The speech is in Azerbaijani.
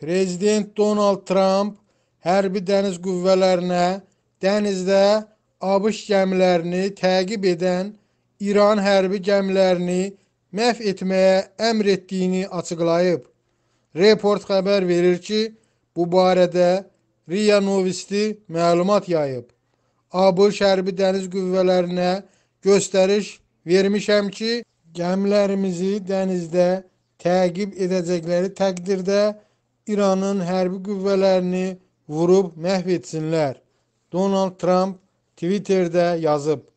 Prezident Donald Trump hərbi dəniz qüvvələrinə dənizdə ABŞ gəmilərini təqib edən İran hərbi gəmilərini məhv etməyə əmr etdiyini açıqlayıb. Report xəbər verir ki, bu barədə RIA Novisti məlumat yayıb. ABŞ hərbi dəniz qüvvələrinə göstəriş vermişəm ki, gəmilərimizi dənizdə təqib edəcəkləri təqdirdə İranın hərbi qüvvələrini vurub məhv etsinlər. Donald Trump Twitterdə yazıb.